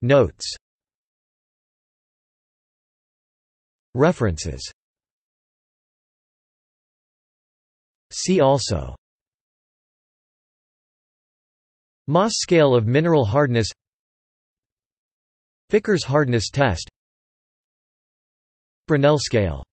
Notes References See also Moss scale of mineral hardness Vickers hardness test Brinell scale